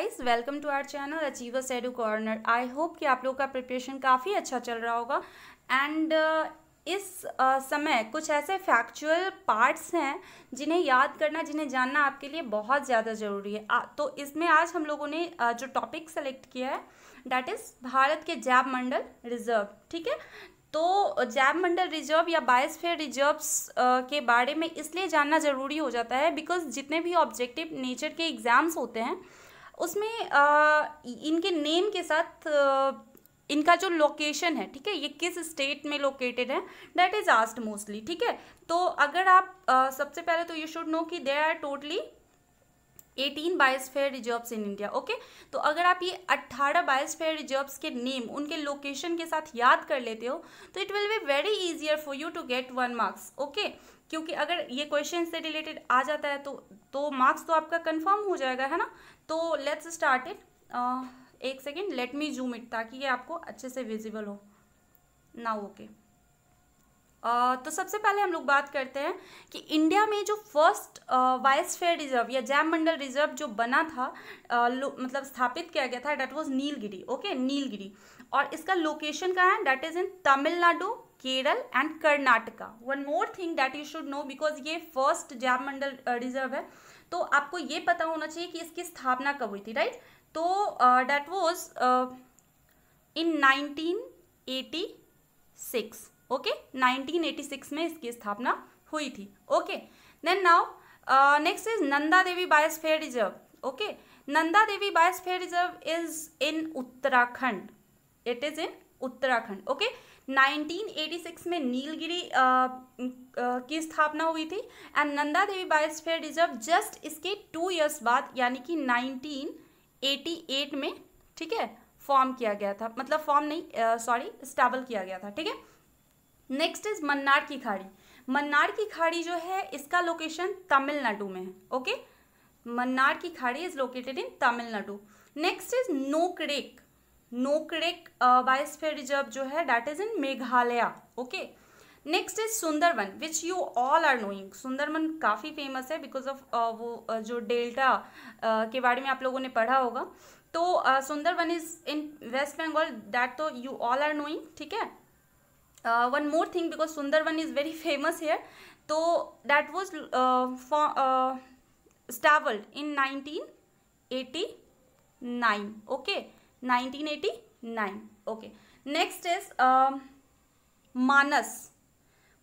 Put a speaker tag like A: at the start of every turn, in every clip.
A: Guys welcome to our channel achievers edu corner I hope कि आप लोगों का प्रिपरेशन काफ़ी अच्छा चल रहा होगा एंड uh, इस uh, समय कुछ ऐसे फैक्चुअल पार्ट्स हैं जिन्हें याद करना जिन्हें जानना आपके लिए बहुत ज़्यादा ज़रूरी है आ, तो इसमें आज हम लोगों ने uh, जो टॉपिक सेलेक्ट किया है डैट इज़ भारत के जैब मंडल रिजर्व ठीक है तो uh, जैब मंडल रिजर्व या बायोस्फेयर रिजर्व्स uh, के बारे में इसलिए जानना ज़रूरी हो जाता है बिकॉज जितने भी ऑब्जेक्टिव नेचर के एग्ज़ाम्स होते हैं उसमें आ, इनके नेम के साथ आ, इनका जो लोकेशन है ठीक है ये किस स्टेट में लोकेटेड है दैट इज़ आस्ट मोस्टली ठीक है तो अगर आप आ, सबसे पहले तो यू शुड नो कि they are totally 18 biosphere reserves in India okay तो अगर आप ये 18 बायोस्फेयर रिजर्व्स के नेम उनके लोकेशन के साथ याद कर लेते हो तो it will be very easier for you to get one marks okay क्योंकि अगर ये क्वेश्चन से रिलेटेड आ जाता है तो तो मार्क्स तो आपका कंफर्म हो जाएगा है ना तो लेट्स स्टार्ट इट एक second let me zoom it ताकि ये आपको अच्छे से विजिबल हो ना ओके okay. तो सबसे पहले हम लोग बात करते हैं कि इंडिया में जो फर्स्ट फेयर रिजर्व या जैम मंडल रिजर्व जो बना था मतलब स्थापित किया गया था that was Nilgiri okay Nilgiri और इसका लोकेशन कहाँ है that is in Tamil Nadu Kerala and Karnataka one more thing that you should know because ये फर्स्ट जैम मंडल रिजर्व है तो आपको ये पता होना चाहिए कि इसकी स्थापना कब हुई थी राइट तो that was in nineteen eighty six okay eighty 1986 में इसकी स्थापना हुई थी okay then now next is Nanda Devi biosphere reserve okay Nanda Devi biosphere reserve is in Uttarakhand it is in Uttarakhand okay 1986 में नीलगिरी uh, mm, uh, की स्थापना हुई थी and Nanda Devi biosphere reserve just इसके टू इयर्स बाद यानी कि 1988 में ठीक है फॉर्म किया गया था मतलब फॉर्म नहीं सॉरी uh, स्टेबल किया गया था ठीक है नेक्स्ट इज मन्नार की खाड़ी मन्नार की खाड़ी जो है इसका लोकेशन तमिलनाडु में है ओके मन्नार की खाड़ी is located in Tamil Nadu next is Nokrek Nokrek biosphere reserve जो है that is in Meghalaya okay next is Sundarban which you all are knowing Sundarban काफ़ी फेमस है बिकॉज ऑफ वो uh, जो डेल्टा uh, के बारे में आप लोगों ने पढ़ा होगा तो Sundarban is in West Bengal that तो यू ऑल आर नोइंग ठीक है one more thing because Sundarban is very famous here तो that was established in nineteen eighty nine okay nineteen eighty nine okay next is Manas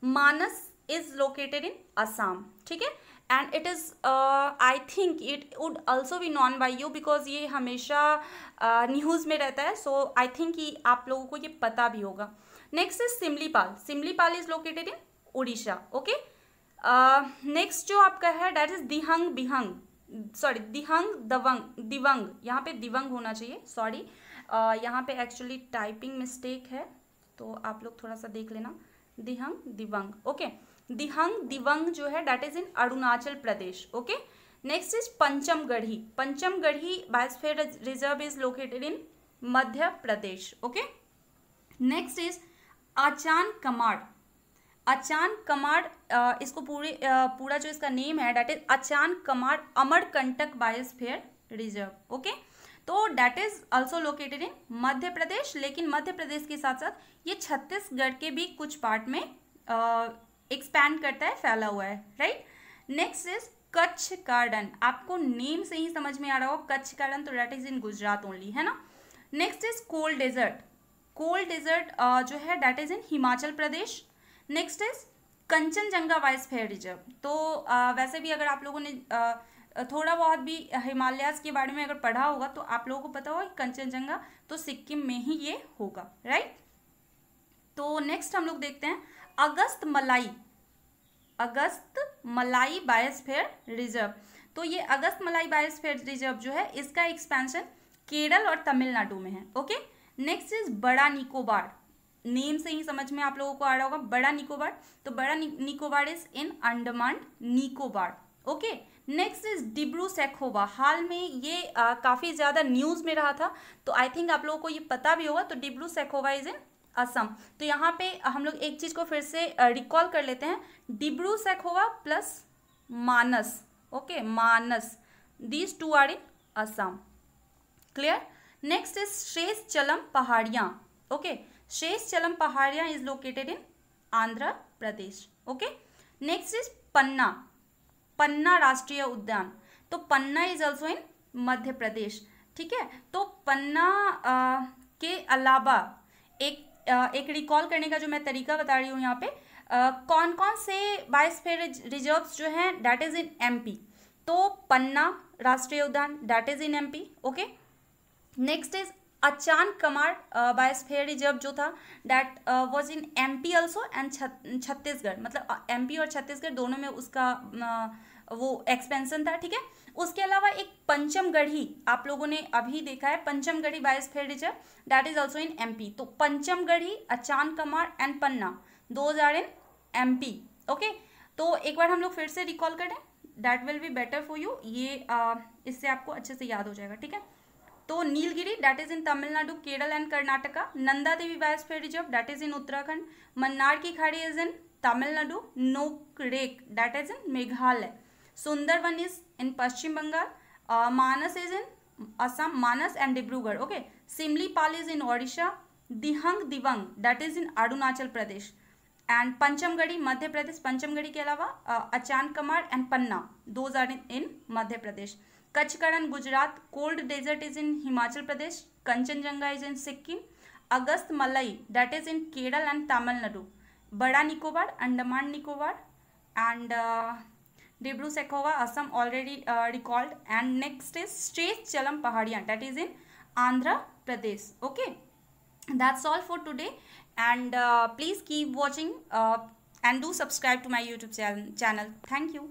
A: Manas is located in Assam ठीक है and it is I think it would also भी known by you because ये हमेशा news uh, में रहता है सो I think कि आप लोगों को ये पता भी होगा next is Similipal Similipal is located in Orissa okay next जो आपका है डैट इज दिहंग बिहंग सॉरी दिहंग दवंग दिवंग यहाँ पे दिवंग होना चाहिए सॉरी uh, यहाँ पे एक्चुअली टाइपिंग मिस्टेक है तो आप लोग थोड़ा सा देख लेना दिहंग दिवंग ओके okay? दिहंग दिवंग जो है that is in Arunachal Pradesh okay next is Pachmarhi Pachmarhi biosphere reserve is located in Madhya Pradesh okay next is Achanakmar Achanakmar इसको पूरे uh, पूरा जो इसका नेम है that is Achanakmar Amarkantak biosphere reserve okay तो that is also located in Madhya Pradesh लेकिन मध्य प्रदेश के साथ साथ ये छत्तीसगढ़ के भी कुछ पार्ट में uh, एक्सपैंड करता है फैला हुआ है right next is Kutch garden आपको नेम से ही समझ में आ रहा हो कच्छ गार्डन तो that is in Gujarat only है ना next is cold desert cold desert जो है that is in Himachal Pradesh next is Kanchenjunga biosphere reserve तो uh, वैसे भी अगर आप लोगों ने uh, थोड़ा बहुत भी हिमालयाज के बारे में अगर पढ़ा होगा तो आप लोगों को पता होगा कंचनजंगा तो सिक्किम में ही ये होगा राइट तो नेक्स्ट हम लोग देखते हैं अगस्त मलाई अगस्त मलाई बायोस्फेयर रिजर्व तो ये अगस्त मलाई बायोस्फेयर रिजर्व जो है इसका एक्सपेंशन केरल और तमिलनाडु में है ओके नेक्स्ट इज बड़ा निकोबार नेम से ही समझ में आप लोगों को आ रहा होगा बड़ा निकोबार तो बड़ा Nicobar is in Andaman Nicobar okay next is Dibru Saikhowa हाल में ये काफ़ी ज़्यादा न्यूज़ में रहा था तो आई थिंक आप लोगों को ये पता भी होगा तो डिब्रू सेखोवा इज इन असम तो यहाँ पे हम लोग एक चीज़ को फिर से रिकॉल कर लेते हैं Dibru Saikhowa plus Manas okay Manas these two are in Assam clear next is Seshachalam पहाड़ियाँ ओके शेष चलम पहाड़ियाँ is located in Andhra Pradesh okay next is Panna Panna राष्ट्रीय उद्यान तो पन्ना इज ऑल्सो इन मध्य प्रदेश ठीक है तो पन्ना आ, के अलावा एक एक रिकॉल करने का जो मैं तरीका बता रही हूँ यहाँ पे कौन कौन से बायोस्फेयर रिजर्व्स जो हैं डैट इज़ इन एमपी तो पन्ना राष्ट्रीय उद्यान that is in MP okay next is Achanakmar biosphere reserve जो था that was in MP also and Chhattisgarh मतलब एमपी और छत्तीसगढ़ दोनों में उसका वो एक्सपेंशन था ठीक है उसके अलावा एक पंचमगढ़ी आप लोगों ने अभी देखा है Pachmarhi biosphere reserve that is also in P तो Pachmarhi Achanakmar and Panna those are in P okay तो एक बार हम लोग फिर से रिकॉल करें that will be better for you ये uh, इससे आपको अच्छे से याद हो जाएगा ठीक है तो Nilgiri that is in Tamil Nadu Kerala and Karnataka Nanda Devi biosphere reserve that is in Uttarakhand Mannar की खाड़ी is in Tamil Nadu Nokrek that is in Meghalaya Sundarban is in पश्चिम Bengal Manas is in Assam Manas and Dibrugarh okay Similipal is in Odisha Dihang Dibang that is in Arunachal Pradesh and Pachmarhi Madhya Pradesh Pachmarhi के अलावा Achanakmar and Panna those are इन मध्य प्रदेश कच्छकरण Gujarat cold desert is in Himachal Pradesh Kanchenjunga is in Sikkim Agasthyamalai that is in Kerala and Tamil Nadu बड़ा Nicobar Andaman Nicobar and uh, Dibru Saikhowa Assam already recalled and next is Seshachalam पहाड़ियाँ that is in Andhra Pradesh okay that's all for today and please keep watching and do subscribe to my YouTube channel thank you